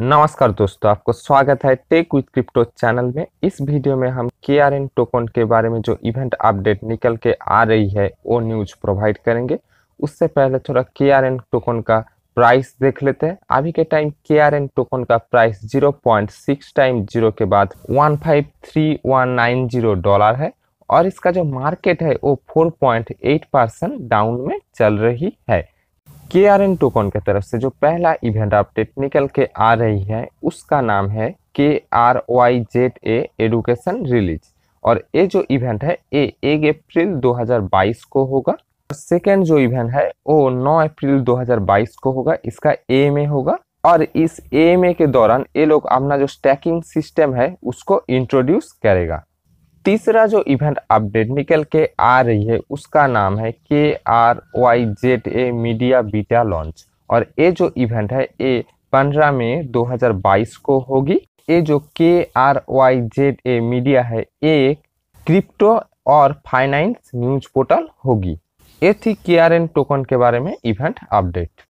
नमस्कार दोस्तों आपको स्वागत है टेक विथ क्रिप्टो चैनल में इस वीडियो में हम के आर एन टोकन के बारे में जो इवेंट अपडेट निकल के आ रही है वो न्यूज प्रोवाइड करेंगे उससे पहले थोड़ा के आर एन टोकन का प्राइस देख लेते हैं अभी के time K R N token का प्राइस 0.6 टाइम जीरो के बाद 153190 डॉलर है और इसका जो मार्केट है वो एट परसेंट डाउन में चल रही है के आर एन टोकन की तरफ से जो पहला इवेंट आप टेक्निकल के आ रही है उसका नाम है K R Y Z A education release और ये जो इवेंट है ये एक अप्रैल 2022 को होगा सेकेंड जो इवेंट है वो 9 अप्रैल 2022 को होगा इसका ए में होगा और इस ए में के दौरान ये लोग अपना जो स्टैकिंग सिस्टम है उसको इंट्रोड्यूस करेगा तीसरा जो इवेंट अपडेट निकल के आ रही है उसका नाम है K R Y Z A media beta launch और ये जो इवेंट है ये पंद्रह मई 2022 को होगी ये जो K R Y Z A media है ये क्रिप्टो और फाइनेंस न्यूज पोर्टल होगी ये थी के आर एन टोकन के बारे में इवेंट अपडेट